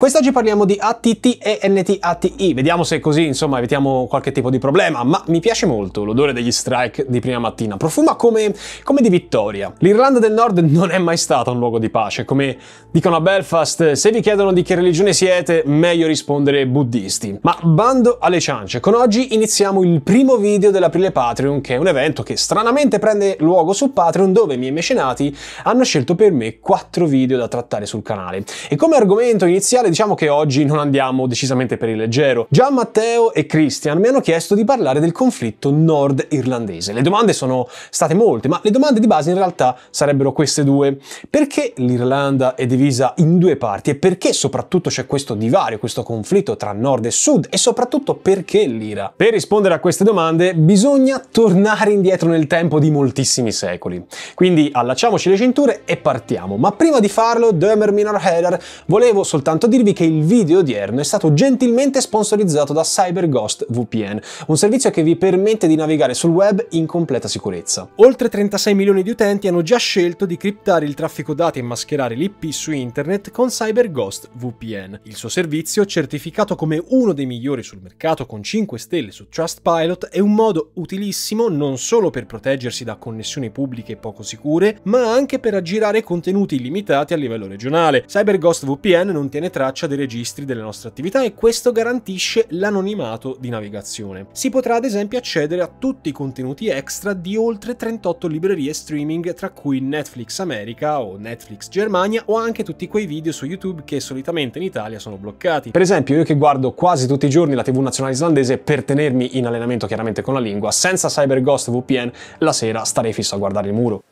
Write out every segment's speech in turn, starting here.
Quest'oggi parliamo di ATT e NTATI, vediamo se così insomma evitiamo qualche tipo di problema, ma mi piace molto l'odore degli strike di prima mattina, profuma come, come di vittoria. L'Irlanda del Nord non è mai stata un luogo di pace, come dicono a Belfast, se vi chiedono di che religione siete, meglio rispondere buddisti. Ma bando alle ciance, con oggi iniziamo il primo video dell'aprile Patreon, che è un evento che stranamente prende luogo su Patreon, dove i miei mecenati hanno scelto per me quattro video da trattare sul canale. E come argomento iniziale particolare diciamo che oggi non andiamo decisamente per il leggero. Gian Matteo e Christian mi hanno chiesto di parlare del conflitto nord-irlandese. Le domande sono state molte, ma le domande di base in realtà sarebbero queste due. Perché l'Irlanda è divisa in due parti e perché soprattutto c'è questo divario, questo conflitto tra nord e sud e soprattutto perché l'Ira? Per rispondere a queste domande bisogna tornare indietro nel tempo di moltissimi secoli. Quindi allacciamoci le cinture e partiamo. Ma prima di farlo, Dömer Minor Heller, volevo soltanto dire dirvi che il video odierno è stato gentilmente sponsorizzato da CyberGhost VPN, un servizio che vi permette di navigare sul web in completa sicurezza. Oltre 36 milioni di utenti hanno già scelto di criptare il traffico dati e mascherare l'IP su internet con CyberGhost VPN. Il suo servizio, certificato come uno dei migliori sul mercato con 5 stelle su Trustpilot, è un modo utilissimo non solo per proteggersi da connessioni pubbliche poco sicure, ma anche per aggirare contenuti limitati a livello regionale. CyberGhost VPN non tiene traccia traccia dei registri delle nostre attività e questo garantisce l'anonimato di navigazione. Si potrà ad esempio accedere a tutti i contenuti extra di oltre 38 librerie streaming tra cui Netflix America o Netflix Germania o anche tutti quei video su YouTube che solitamente in Italia sono bloccati. Per esempio io che guardo quasi tutti i giorni la TV nazionale islandese per tenermi in allenamento chiaramente con la lingua, senza CyberGhost VPN la sera starei fisso a guardare il muro.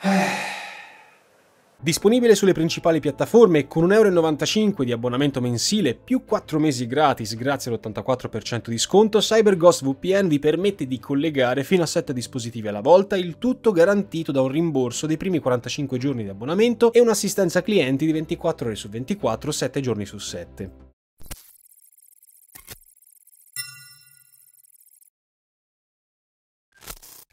Disponibile sulle principali piattaforme con 1,95€ di abbonamento mensile più 4 mesi gratis grazie all'84% di sconto, CyberGhost VPN vi permette di collegare fino a 7 dispositivi alla volta, il tutto garantito da un rimborso dei primi 45 giorni di abbonamento e un'assistenza clienti di 24 ore su 24, 7 giorni su 7.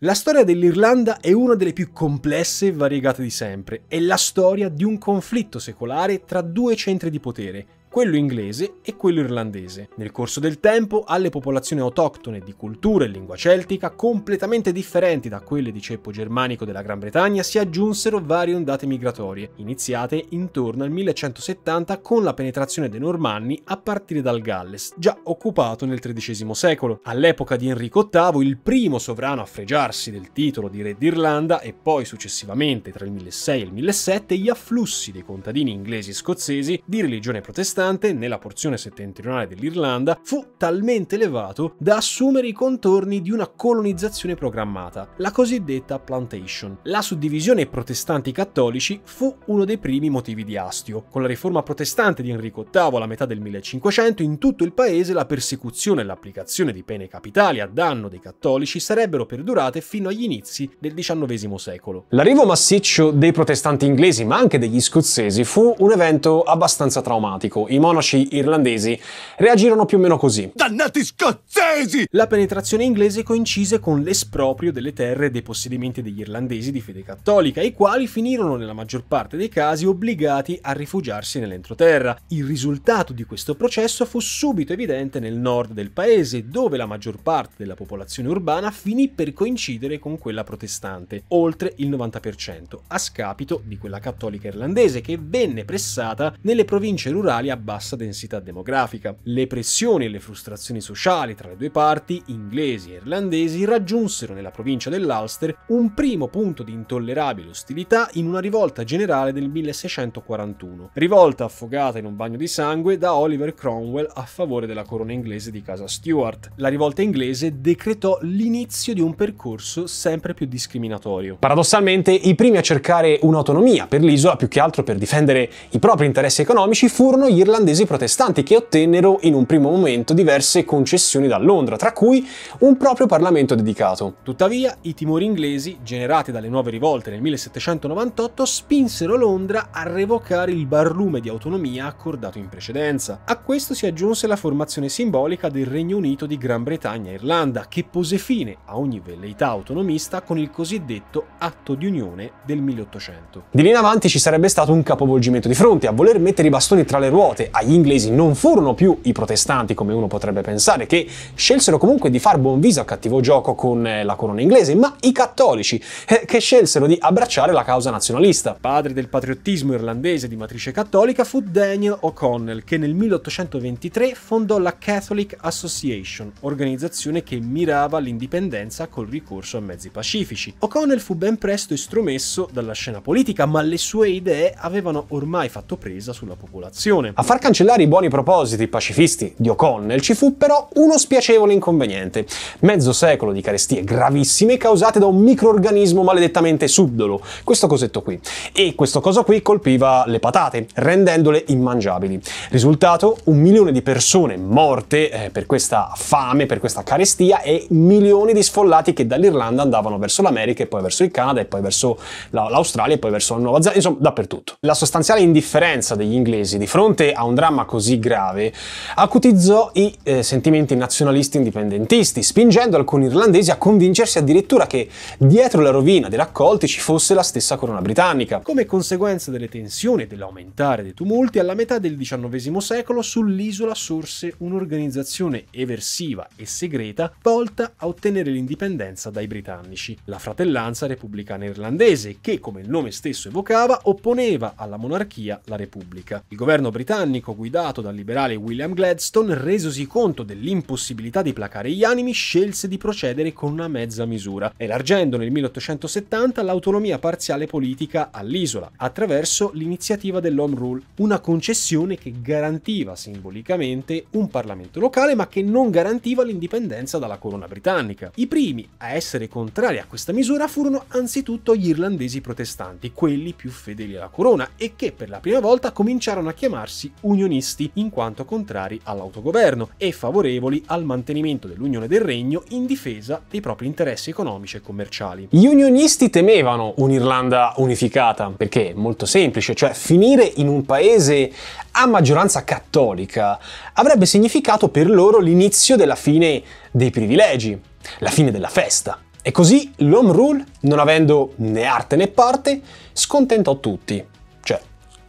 La storia dell'Irlanda è una delle più complesse e variegate di sempre, è la storia di un conflitto secolare tra due centri di potere, quello inglese e quello irlandese. Nel corso del tempo, alle popolazioni autoctone di cultura e lingua celtica completamente differenti da quelle di ceppo germanico della Gran Bretagna si aggiunsero varie ondate migratorie, iniziate intorno al 1170 con la penetrazione dei Normanni a partire dal Galles, già occupato nel XIII secolo. All'epoca di Enrico VIII, il primo sovrano a fregiarsi del titolo di re d'Irlanda e poi successivamente tra il 1006 e il 1007 gli afflussi dei contadini inglesi e scozzesi di religione protestante protestante nella porzione settentrionale dell'Irlanda fu talmente elevato da assumere i contorni di una colonizzazione programmata, la cosiddetta plantation. La suddivisione protestanti-cattolici fu uno dei primi motivi di astio. Con la riforma protestante di Enrico VIII alla metà del 1500 in tutto il paese la persecuzione e l'applicazione di pene capitali a danno dei cattolici sarebbero perdurate fino agli inizi del XIX secolo. L'arrivo massiccio dei protestanti inglesi ma anche degli scozzesi fu un evento abbastanza traumatico i monaci irlandesi reagirono più o meno così. Dannati scozzesi! La penetrazione inglese coincise con l'esproprio delle terre e dei possedimenti degli irlandesi di fede cattolica, i quali finirono nella maggior parte dei casi obbligati a rifugiarsi nell'entroterra. Il risultato di questo processo fu subito evidente nel nord del paese, dove la maggior parte della popolazione urbana finì per coincidere con quella protestante, oltre il 90%, a scapito di quella cattolica irlandese che venne pressata nelle province rurali a bassa densità demografica. Le pressioni e le frustrazioni sociali tra le due parti, inglesi e irlandesi, raggiunsero nella provincia dell'Ulster un primo punto di intollerabile ostilità in una rivolta generale del 1641, rivolta affogata in un bagno di sangue da Oliver Cromwell a favore della corona inglese di casa Stuart. La rivolta inglese decretò l'inizio di un percorso sempre più discriminatorio. Paradossalmente, i primi a cercare un'autonomia per l'isola, più che altro per difendere i propri interessi economici, furono gli irlandesi irlandesi protestanti che ottennero in un primo momento diverse concessioni da Londra, tra cui un proprio parlamento dedicato. Tuttavia, i timori inglesi, generati dalle nuove rivolte nel 1798, spinsero Londra a revocare il barlume di autonomia accordato in precedenza. A questo si aggiunse la formazione simbolica del Regno Unito di Gran Bretagna e Irlanda, che pose fine a ogni velleità autonomista con il cosiddetto Atto di Unione del 1800. Di lì in avanti ci sarebbe stato un capovolgimento di fronte, a voler mettere i bastoni tra le ruote affidate agli inglesi non furono più i protestanti, come uno potrebbe pensare, che scelsero comunque di far buon viso a cattivo gioco con eh, la corona inglese, ma i cattolici, eh, che scelsero di abbracciare la causa nazionalista. Padre del patriottismo irlandese di matrice cattolica fu Daniel O'Connell, che nel 1823 fondò la Catholic Association, organizzazione che mirava l'indipendenza col ricorso a mezzi pacifici. O'Connell fu ben presto estromesso dalla scena politica, ma le sue idee avevano ormai fatto presa sulla popolazione. A far cancellare i buoni propositi pacifisti di O'Connell ci fu però uno spiacevole inconveniente. Mezzo secolo di carestie gravissime causate da un microorganismo maledettamente subdolo, questo cosetto qui. E questo coso qui colpiva le patate, rendendole immangiabili. Risultato, un milione di persone morte eh, per questa fame, per questa carestia e milioni di sfollati che dall'Irlanda andavano verso l'America e poi verso il Canada e poi verso l'Australia e poi verso la Nuova Zelanda, insomma dappertutto. La sostanziale indifferenza degli inglesi di fronte a un dramma così grave, acutizzò i eh, sentimenti nazionalisti indipendentisti, spingendo alcuni irlandesi a convincersi addirittura che dietro la rovina dei raccolti ci fosse la stessa corona britannica. Come conseguenza delle tensioni e dell'aumentare dei tumulti, alla metà del XIX secolo sull'isola sorse un'organizzazione eversiva e segreta volta a ottenere l'indipendenza dai britannici, la Fratellanza Repubblicana Irlandese, che, come il nome stesso evocava, opponeva alla monarchia la Repubblica. Il governo britannico britannico guidato dal liberale William Gladstone, resosi conto dell'impossibilità di placare gli animi, scelse di procedere con una mezza misura, elargendo nel 1870 l'autonomia parziale politica all'isola, attraverso l'iniziativa dell'Home Rule, una concessione che garantiva simbolicamente un Parlamento locale ma che non garantiva l'indipendenza dalla corona britannica. I primi a essere contrari a questa misura furono anzitutto gli irlandesi protestanti, quelli più fedeli alla corona e che per la prima volta cominciarono a chiamarsi unionisti in quanto contrari all'autogoverno e favorevoli al mantenimento dell'unione del regno in difesa dei propri interessi economici e commerciali. Gli unionisti temevano un'Irlanda unificata perché è molto semplice, cioè finire in un paese a maggioranza cattolica avrebbe significato per loro l'inizio della fine dei privilegi, la fine della festa. E così l'Home Rule, non avendo né arte né parte, scontentò tutti, cioè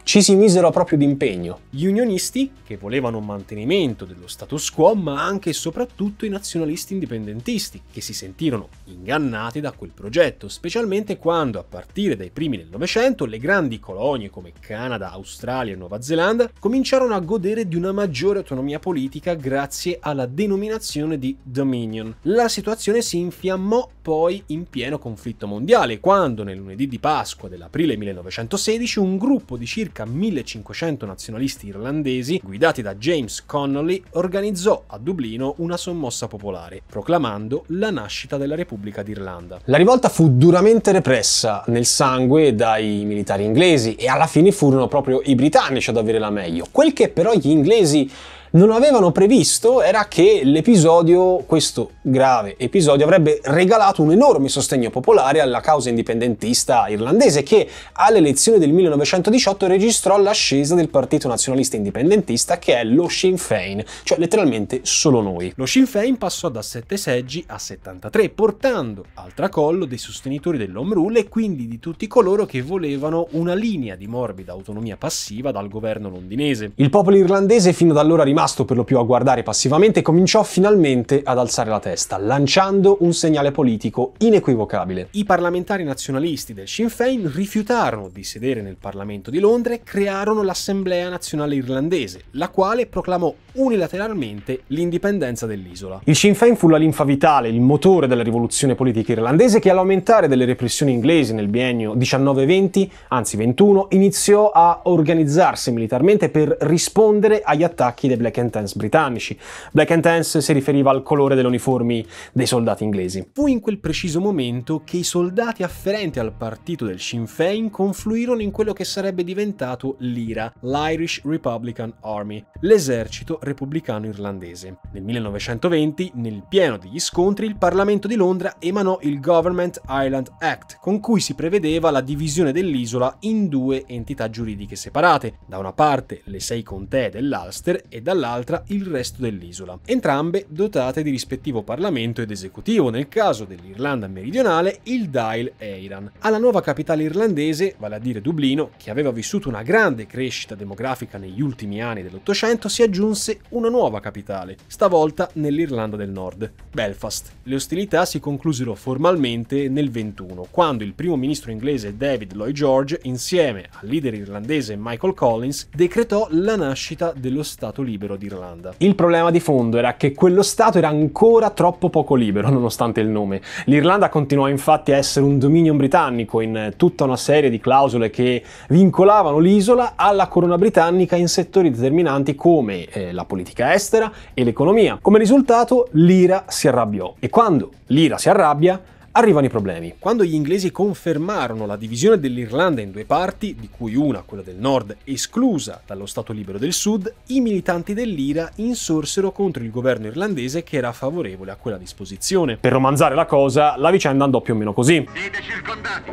ci si misero proprio d'impegno. Gli unionisti, che volevano un mantenimento dello status quo, ma anche e soprattutto i nazionalisti indipendentisti, che si sentirono ingannati da quel progetto, specialmente quando, a partire dai primi del Novecento, le grandi colonie come Canada, Australia e Nuova Zelanda cominciarono a godere di una maggiore autonomia politica grazie alla denominazione di Dominion. La situazione si infiammò poi in pieno conflitto mondiale, quando nel lunedì di Pasqua dell'aprile 1916 un gruppo di circa 1500 nazionalisti irlandesi, guidati da James Connolly, organizzò a Dublino una sommossa popolare, proclamando la nascita della Repubblica d'Irlanda. La rivolta fu duramente repressa nel sangue dai militari inglesi e alla fine furono proprio i britannici ad avere la meglio. Quel che però gli inglesi non avevano previsto era che l'episodio, questo grave episodio, avrebbe regalato un enorme sostegno popolare alla causa indipendentista irlandese che alle elezioni del 1918 registrò l'ascesa del Partito Nazionalista Indipendentista che è lo Sinn Féin, cioè letteralmente solo noi. Lo Sinn Féin passò da 7 seggi a 73, portando al tracollo dei sostenitori dell'Home Rule e quindi di tutti coloro che volevano una linea di morbida autonomia passiva dal governo londinese. Il popolo irlandese fino ad allora rimase rimasto per lo più a guardare passivamente, cominciò finalmente ad alzare la testa, lanciando un segnale politico inequivocabile. I parlamentari nazionalisti del Sinn Féin rifiutarono di sedere nel Parlamento di Londra e crearono l'Assemblea Nazionale Irlandese, la quale proclamò unilateralmente l'indipendenza dell'isola. Il Sinn Féin fu la linfa vitale, il motore della rivoluzione politica irlandese che all'aumentare delle repressioni inglesi nel biennio 19-20, anzi 21, iniziò a organizzarsi militarmente per rispondere agli attacchi dei Black Black and Tans britannici. Black and Tans si riferiva al colore delle uniformi dei soldati inglesi. Fu in quel preciso momento che i soldati afferenti al partito del Sinn Féin confluirono in quello che sarebbe diventato l'IRA, l'Irish Republican Army, l'esercito repubblicano irlandese. Nel 1920, nel pieno degli scontri, il Parlamento di Londra emanò il Government Island Act, con cui si prevedeva la divisione dell'isola in due entità giuridiche separate, da una parte le sei contee dell'Ulster e dall'altra dall'altra il resto dell'isola, entrambe dotate di rispettivo Parlamento ed esecutivo, nel caso dell'Irlanda meridionale il Dail Eiran. Alla nuova capitale irlandese, vale a dire Dublino, che aveva vissuto una grande crescita demografica negli ultimi anni dell'Ottocento, si aggiunse una nuova capitale, stavolta nell'Irlanda del Nord, Belfast. Le ostilità si conclusero formalmente nel 21, quando il primo ministro inglese David Lloyd George, insieme al leader irlandese Michael Collins, decretò la nascita dello Stato libero libero d'Irlanda. Il problema di fondo era che quello Stato era ancora troppo poco libero, nonostante il nome. L'Irlanda continuò infatti a essere un dominion britannico in tutta una serie di clausole che vincolavano l'isola alla corona britannica in settori determinanti come eh, la politica estera e l'economia. Come risultato l'Ira si arrabbiò e quando l'Ira si arrabbia Arrivano i problemi. Quando gli inglesi confermarono la divisione dell'Irlanda in due parti, di cui una, quella del nord, esclusa dallo Stato libero del sud, i militanti dell'Ira insorsero contro il governo irlandese che era favorevole a quella disposizione. Per romanzare la cosa, la vicenda andò più o meno così. Siete circondati!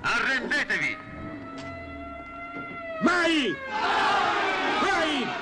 Arrendetevi! Mai! Mai!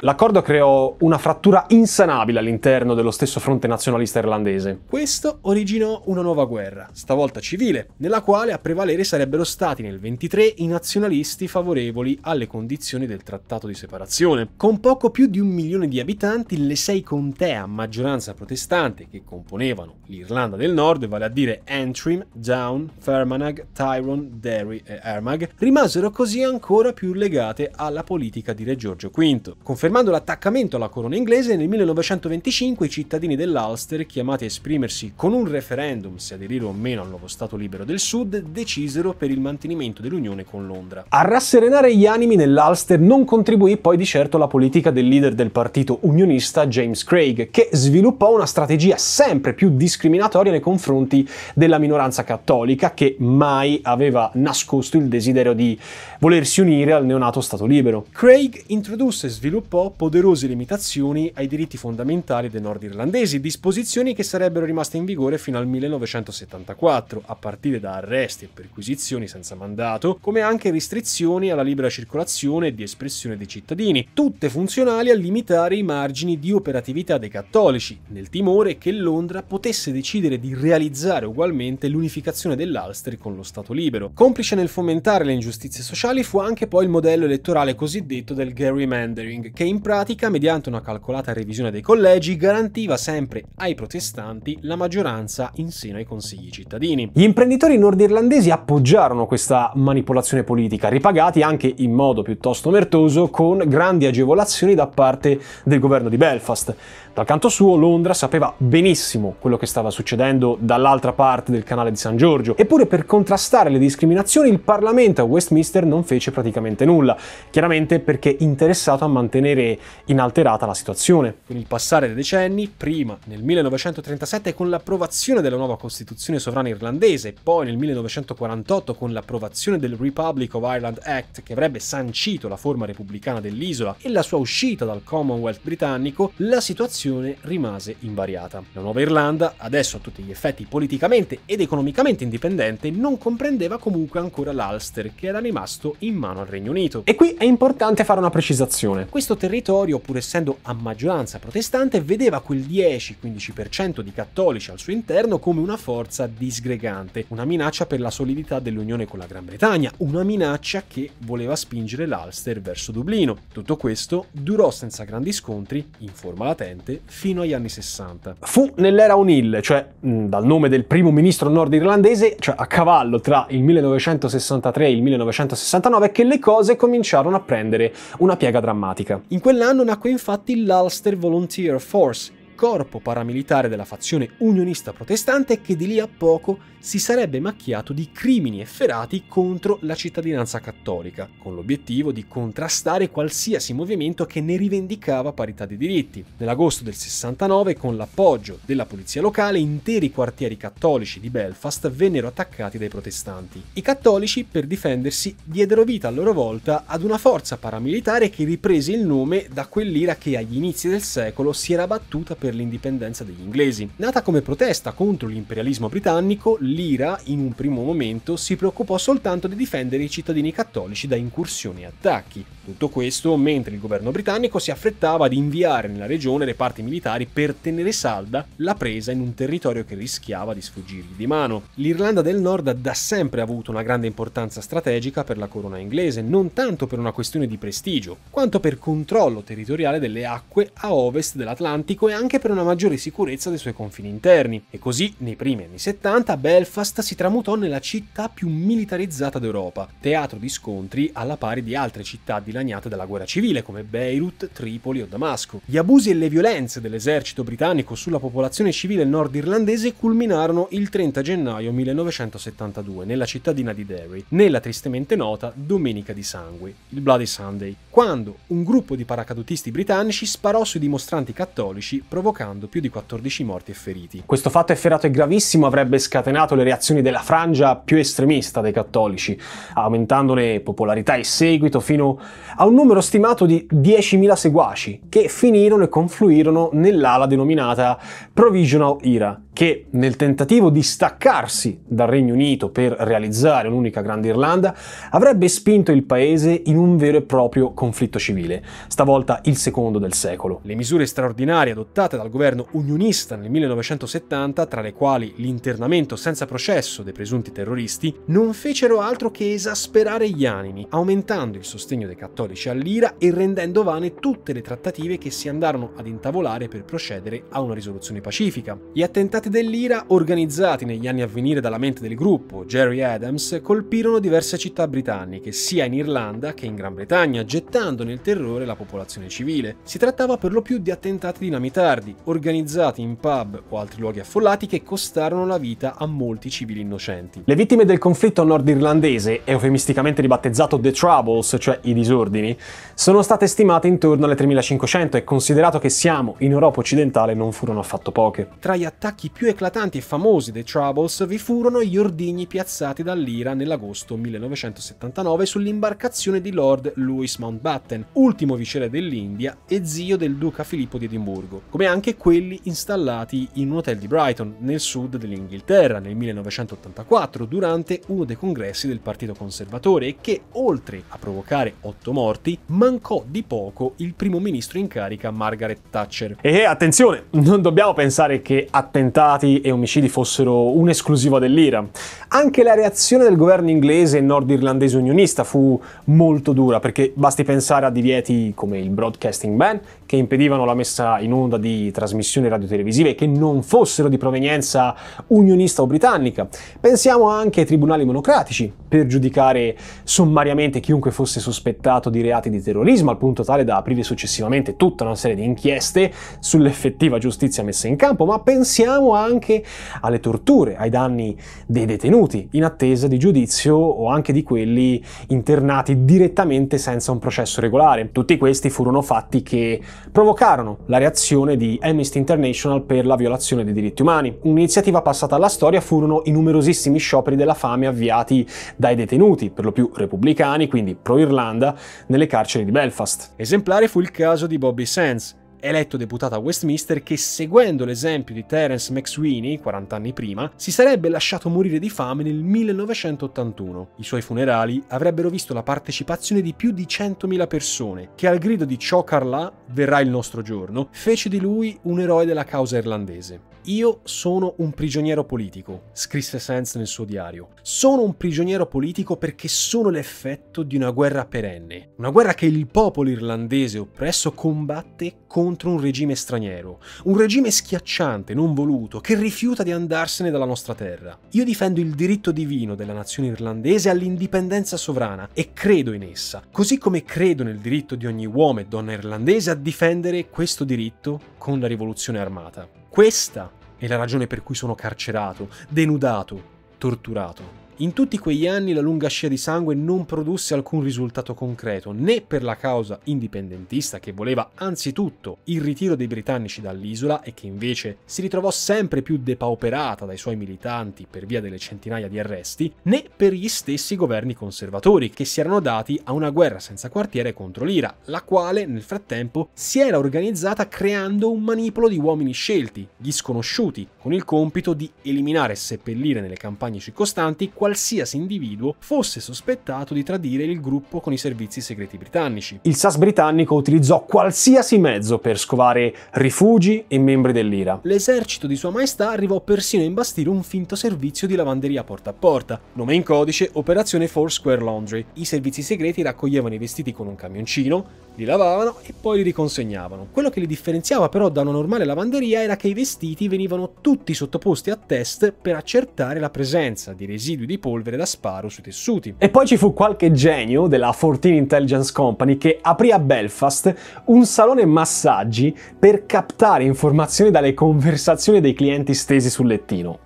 L'accordo creò una frattura insanabile all'interno dello stesso fronte nazionalista irlandese. Questo originò una nuova guerra, stavolta civile, nella quale a prevalere sarebbero stati nel 23 i nazionalisti favorevoli alle condizioni del trattato di separazione. Con poco più di un milione di abitanti, le sei contee a maggioranza protestante che componevano l'Irlanda del Nord, vale a dire Antrim, Down, Fermanagh, Tyrone, Derry e Armagh, rimasero così ancora più legate alla politica di Re Giorgio V. Confermando l'attaccamento alla corona inglese, nel 1925 i cittadini dell'Ulster, chiamati a esprimersi con un referendum se aderire o meno al nuovo Stato libero del Sud, decisero per il mantenimento dell'unione con Londra. A rasserenare gli animi nell'Ulster non contribuì poi di certo la politica del leader del partito unionista James Craig, che sviluppò una strategia sempre più discriminatoria nei confronti della minoranza cattolica che mai aveva nascosto il desiderio di volersi unire al neonato Stato libero. Craig introdusse sviluppo sviluppò poderose limitazioni ai diritti fondamentali dei nordirlandesi, disposizioni che sarebbero rimaste in vigore fino al 1974, a partire da arresti e perquisizioni senza mandato, come anche restrizioni alla libera circolazione e di espressione dei cittadini, tutte funzionali a limitare i margini di operatività dei cattolici, nel timore che Londra potesse decidere di realizzare ugualmente l'unificazione dell'Ulster con lo Stato libero. Complice nel fomentare le ingiustizie sociali fu anche poi il modello elettorale cosiddetto del gerrymandering Turing, che in pratica, mediante una calcolata revisione dei collegi, garantiva sempre ai protestanti la maggioranza in seno ai consigli cittadini. Gli imprenditori nordirlandesi appoggiarono questa manipolazione politica, ripagati anche in modo piuttosto mertoso con grandi agevolazioni da parte del governo di Belfast. Dal canto suo, Londra sapeva benissimo quello che stava succedendo dall'altra parte del canale di San Giorgio, eppure per contrastare le discriminazioni il Parlamento a Westminster non fece praticamente nulla, chiaramente perché interessato a mantenere inalterata la situazione. Con il passare dei decenni, prima nel 1937 con l'approvazione della nuova Costituzione sovrana irlandese, poi nel 1948 con l'approvazione del Republic of Ireland Act che avrebbe sancito la forma repubblicana dell'isola e la sua uscita dal Commonwealth britannico, la situazione situazione rimase invariata. La Nuova Irlanda, adesso a tutti gli effetti politicamente ed economicamente indipendente, non comprendeva comunque ancora l'Ulster che era rimasto in mano al Regno Unito. E qui è importante fare una precisazione. Questo territorio, pur essendo a maggioranza protestante, vedeva quel 10-15% di cattolici al suo interno come una forza disgregante, una minaccia per la solidità dell'unione con la Gran Bretagna, una minaccia che voleva spingere l'Ulster verso Dublino. Tutto questo durò senza grandi scontri, in forma latente, fino agli anni 60. Fu nell'era O'Neill, cioè dal nome del primo ministro nordirlandese, cioè a cavallo tra il 1963 e il 1969, che le cose cominciarono a prendere una piega drammatica. In quell'anno nacque infatti l'Ulster Volunteer Force, corpo paramilitare della fazione unionista protestante che di lì a poco si sarebbe macchiato di crimini efferati contro la cittadinanza cattolica, con l'obiettivo di contrastare qualsiasi movimento che ne rivendicava parità di diritti. Nell'agosto del 69, con l'appoggio della polizia locale, interi quartieri cattolici di Belfast vennero attaccati dai protestanti. I cattolici, per difendersi, diedero vita a loro volta ad una forza paramilitare che riprese il nome da quell'ira che agli inizi del secolo si era battuta per per l'indipendenza degli inglesi. Nata come protesta contro l'imperialismo britannico, l'IRA in un primo momento si preoccupò soltanto di difendere i cittadini cattolici da incursioni e attacchi. Tutto questo mentre il governo britannico si affrettava ad inviare nella regione reparti militari per tenere salda la presa in un territorio che rischiava di sfuggirgli di mano. L'Irlanda del Nord ha da sempre avuto una grande importanza strategica per la corona inglese, non tanto per una questione di prestigio, quanto per controllo territoriale delle acque a ovest dell'Atlantico e anche anche per una maggiore sicurezza dei suoi confini interni. E così, nei primi anni 70, Belfast si tramutò nella città più militarizzata d'Europa, teatro di scontri alla pari di altre città dilaniate dalla guerra civile come Beirut, Tripoli o Damasco. Gli abusi e le violenze dell'esercito britannico sulla popolazione civile nordirlandese culminarono il 30 gennaio 1972 nella cittadina di Derry, nella tristemente nota Domenica di Sangue, il Bloody Sunday, quando un gruppo di paracadutisti britannici sparò sui dimostranti cattolici provocando provocando più di 14 morti e feriti. Questo fatto efferato e gravissimo avrebbe scatenato le reazioni della frangia più estremista dei cattolici, aumentandone popolarità e seguito fino a un numero stimato di 10.000 seguaci, che finirono e confluirono nell'ala denominata Provisional Era, che nel tentativo di staccarsi dal Regno Unito per realizzare un'unica Grande Irlanda avrebbe spinto il paese in un vero e proprio conflitto civile, stavolta il secondo del secolo. Le misure straordinarie adottate dal governo unionista nel 1970, tra le quali l'internamento senza processo dei presunti terroristi, non fecero altro che esasperare gli animi, aumentando il sostegno dei cattolici all'ira e rendendo vane tutte le trattative che si andarono ad intavolare per procedere a una risoluzione pacifica. Gli attentati attentati dell'ira organizzati negli anni a venire dalla mente del gruppo Jerry Adams colpirono diverse città britanniche, sia in Irlanda che in Gran Bretagna, gettando nel terrore la popolazione civile. Si trattava per lo più di attentati dinamitardi, organizzati in pub o altri luoghi affollati che costarono la vita a molti civili innocenti. Le vittime del conflitto nordirlandese, eufemisticamente ribattezzato The Troubles, cioè i disordini, sono state stimate intorno alle 3500 e considerato che siamo in Europa occidentale non furono affatto poche. Tra gli attacchi più eclatanti e famosi dei Troubles vi furono gli ordigni piazzati dall'Ira nell'agosto 1979 sull'imbarcazione di Lord Louis Mountbatten, ultimo vicere dell'India e zio del duca Filippo di Edimburgo, come anche quelli installati in un hotel di Brighton, nel sud dell'Inghilterra, nel 1984, durante uno dei congressi del Partito Conservatore che, oltre a provocare otto morti, mancò di poco il primo ministro in carica Margaret Thatcher. E attenzione, non dobbiamo pensare che attentare attentati e omicidi fossero un'esclusiva dell'Iran. Anche la reazione del governo inglese e nordirlandese unionista fu molto dura, perché basti pensare a divieti come il broadcasting ban, che impedivano la messa in onda di trasmissioni radiotelevisive che non fossero di provenienza unionista o britannica. Pensiamo anche ai tribunali monocratici, per giudicare sommariamente chiunque fosse sospettato di reati di terrorismo, al punto tale da aprire successivamente tutta una serie di inchieste sull'effettiva giustizia messa in campo, ma pensiamo anche alle torture, ai danni dei detenuti detenuti in attesa di giudizio o anche di quelli internati direttamente senza un processo regolare. Tutti questi furono fatti che provocarono la reazione di Amnesty International per la violazione dei diritti umani. Un'iniziativa passata alla storia furono i numerosissimi scioperi della fame avviati dai detenuti, per lo più repubblicani, quindi pro-Irlanda, nelle carceri di Belfast. Esemplare fu il caso di Bobby Sands, eletto deputato a Westminster che seguendo l'esempio di Terence McSweeney, 40 anni prima, si sarebbe lasciato morire di fame nel 1981. I suoi funerali avrebbero visto la partecipazione di più di 100.000 persone che al grido di ciò Carlà verrà il nostro giorno, fece di lui un eroe della causa irlandese. Io sono un prigioniero politico, scrisse Sands nel suo diario. Sono un prigioniero politico perché sono l'effetto di una guerra perenne, una guerra che il popolo irlandese oppresso combatte contro un regime straniero, un regime schiacciante, non voluto, che rifiuta di andarsene dalla nostra terra. Io difendo il diritto divino della nazione irlandese all'indipendenza sovrana e credo in essa, così come credo nel diritto di ogni uomo e donna irlandese a difendere questo diritto con la rivoluzione armata. Questa è la ragione per cui sono carcerato, denudato, torturato. In tutti quegli anni la lunga scia di sangue non produsse alcun risultato concreto, né per la causa indipendentista che voleva anzitutto il ritiro dei britannici dall'isola e che invece si ritrovò sempre più depauperata dai suoi militanti per via delle centinaia di arresti, né per gli stessi governi conservatori che si erano dati a una guerra senza quartiere contro l'Ira, la quale nel frattempo si era organizzata creando un manipolo di uomini scelti, gli sconosciuti, con il compito di eliminare e seppellire nelle campagne circostanti quali qualsiasi individuo fosse sospettato di tradire il gruppo con i servizi segreti britannici. Il SAS britannico utilizzò qualsiasi mezzo per scovare rifugi e membri dell'IRA. L'esercito di Sua Maestà arrivò persino a imbastire un finto servizio di lavanderia porta a porta, nome in codice Operazione Four Square Laundry. I servizi segreti raccoglievano i vestiti con un camioncino, li lavavano e poi li riconsegnavano. Quello che li differenziava però da una normale lavanderia era che i vestiti venivano tutti sottoposti a test per accertare la presenza di residui di di polvere da sparo sui tessuti. E poi ci fu qualche genio della 14 Intelligence Company che aprì a Belfast un salone massaggi per captare informazioni dalle conversazioni dei clienti stesi sul lettino.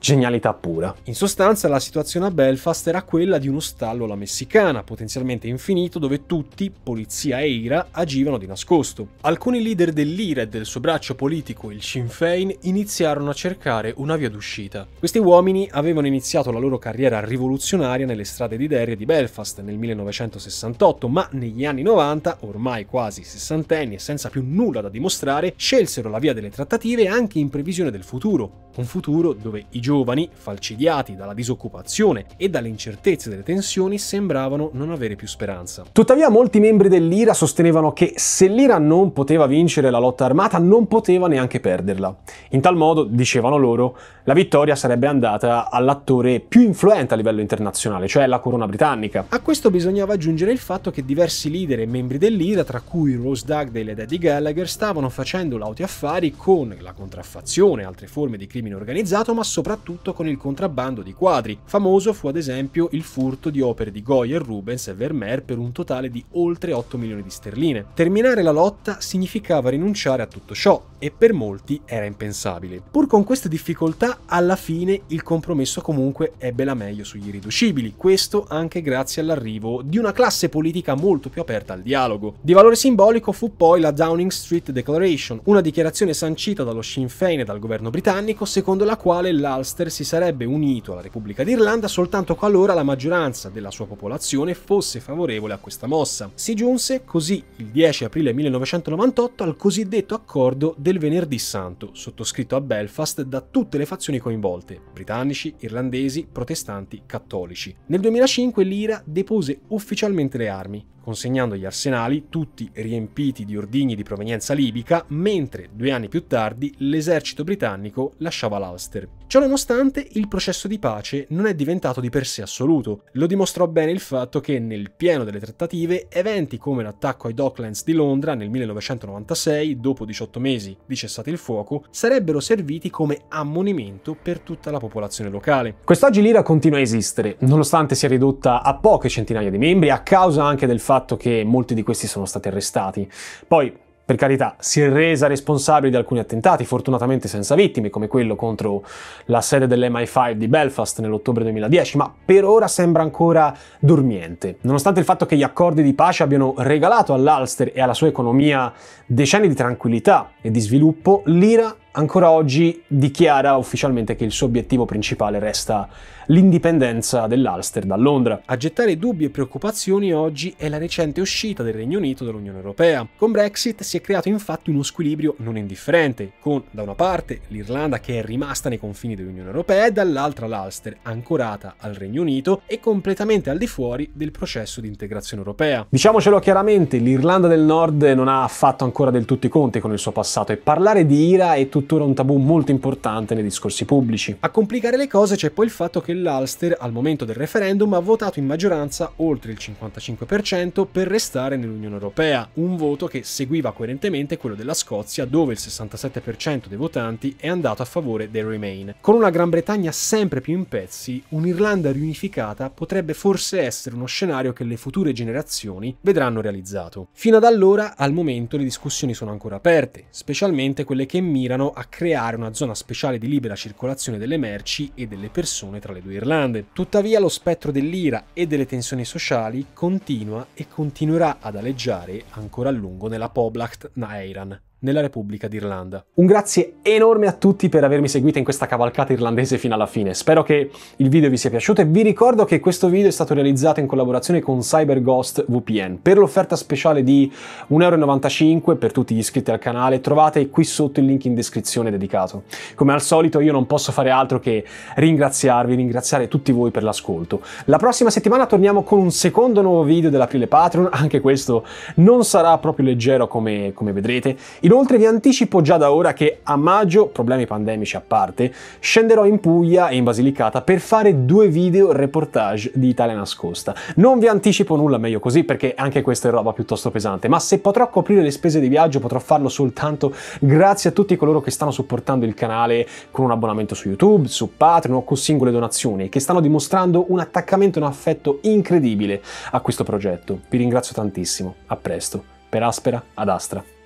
Genialità pura. In sostanza la situazione a Belfast era quella di uno stallo alla messicana, potenzialmente infinito, dove tutti, polizia e IRA, agivano di nascosto. Alcuni leader dell'IRA e del suo braccio politico, il Sinn Féin, iniziarono a cercare una via d'uscita. Questi uomini avevano iniziato la loro carriera rivoluzionaria nelle strade di Derry e di Belfast nel 1968, ma negli anni 90, ormai quasi sessantenni e senza più nulla da dimostrare, scelsero la via delle trattative anche in previsione del futuro, un futuro dove i giovani, falcidiati dalla disoccupazione e dalle incertezze delle tensioni, sembravano non avere più speranza. Tuttavia molti membri dell'IRA sostenevano che se l'IRA non poteva vincere la lotta armata, non poteva neanche perderla. In tal modo, dicevano loro, la vittoria sarebbe andata all'attore più influente a livello internazionale, cioè la corona britannica. A questo bisognava aggiungere il fatto che diversi leader e membri dell'IRA, tra cui Rose Dugdale ed Eddie Gallagher, stavano facendo lauti affari con la contraffazione, e altre forme di crimine organizzato, ma soprattutto soprattutto con il contrabbando di quadri. Famoso fu ad esempio il furto di opere di Goyer, Rubens e Vermeer per un totale di oltre 8 milioni di sterline. Terminare la lotta significava rinunciare a tutto ciò e per molti era impensabile. Pur con queste difficoltà, alla fine il compromesso comunque ebbe la meglio sugli irriducibili, questo anche grazie all'arrivo di una classe politica molto più aperta al dialogo. Di valore simbolico fu poi la Downing Street Declaration, una dichiarazione sancita dallo Sinn Féin e dal governo britannico secondo la quale l'Al Ulster si sarebbe unito alla Repubblica d'Irlanda soltanto qualora la maggioranza della sua popolazione fosse favorevole a questa mossa. Si giunse così il 10 aprile 1998 al cosiddetto accordo del Venerdì Santo, sottoscritto a Belfast da tutte le fazioni coinvolte, britannici, irlandesi, protestanti, cattolici. Nel 2005 l'Ira depose ufficialmente le armi, consegnando gli arsenali, tutti riempiti di ordigni di provenienza libica, mentre due anni più tardi l'esercito britannico lasciava l'Ulster. Ciononostante, il processo di pace non è diventato di per sé assoluto. Lo dimostrò bene il fatto che, nel pieno delle trattative, eventi come l'attacco ai Docklands di Londra nel 1996, dopo 18 mesi di cessate il fuoco, sarebbero serviti come ammonimento per tutta la popolazione locale. Quest'oggi l'Ira continua a esistere, nonostante sia ridotta a poche centinaia di membri, a causa anche del fatto fatto che molti di questi sono stati arrestati. Poi, per carità, si è resa responsabile di alcuni attentati, fortunatamente senza vittime, come quello contro la sede dell'MI5 di Belfast nell'ottobre 2010, ma per ora sembra ancora dormiente. Nonostante il fatto che gli accordi di pace abbiano regalato all'Ulster e alla sua economia decenni di tranquillità e di sviluppo, l'Ira ancora oggi dichiara ufficialmente che il suo obiettivo principale resta l'indipendenza dell'Ulster da Londra. A gettare dubbi e preoccupazioni oggi è la recente uscita del Regno Unito dall'Unione Europea. Con Brexit si è creato infatti uno squilibrio non indifferente, con da una parte l'Irlanda che è rimasta nei confini dell'Unione Europea e dall'altra l'Ulster ancorata al Regno Unito e completamente al di fuori del processo di integrazione europea. Diciamocelo chiaramente, l'Irlanda del Nord non ha fatto ancora del tutto i conti con il suo passato e parlare di IRA è tutto tuttora un tabù molto importante nei discorsi pubblici. A complicare le cose c'è poi il fatto che l'Ulster, al momento del referendum, ha votato in maggioranza oltre il 55% per restare nell'Unione Europea, un voto che seguiva coerentemente quello della Scozia, dove il 67% dei votanti è andato a favore del Remain. Con una Gran Bretagna sempre più in pezzi, un'Irlanda riunificata potrebbe forse essere uno scenario che le future generazioni vedranno realizzato. Fino ad allora, al momento, le discussioni sono ancora aperte, specialmente quelle che mirano a creare una zona speciale di libera circolazione delle merci e delle persone tra le due Irlande. Tuttavia lo spettro dell'ira e delle tensioni sociali continua e continuerà ad aleggiare ancora a lungo nella Poblacht Nairan, nella Repubblica d'Irlanda. Un grazie enorme a tutti per avermi seguito in questa cavalcata irlandese fino alla fine. Spero che il video vi sia piaciuto e vi ricordo che questo video è stato realizzato in collaborazione con CyberGhost VPN. Per l'offerta speciale di 1,95€ per tutti gli iscritti al canale trovate qui sotto il link in descrizione dedicato. Come al solito io non posso fare altro che ringraziarvi, ringraziare tutti voi per l'ascolto. La prossima settimana torniamo con un secondo nuovo video dell'aprile Patreon, anche questo non sarà proprio leggero come, come vedrete. Inoltre vi anticipo già da ora che a maggio, problemi pandemici a parte, scenderò in Puglia e in Basilicata per fare due video reportage di Italia Nascosta. Non vi anticipo nulla meglio così perché anche questa è roba piuttosto pesante, ma se potrò coprire le spese di viaggio potrò farlo soltanto grazie a tutti coloro che stanno supportando il canale con un abbonamento su YouTube, su Patreon o con singole donazioni, e che stanno dimostrando un attaccamento e un affetto incredibile a questo progetto. Vi ringrazio tantissimo, a presto, per Aspera ad Astra.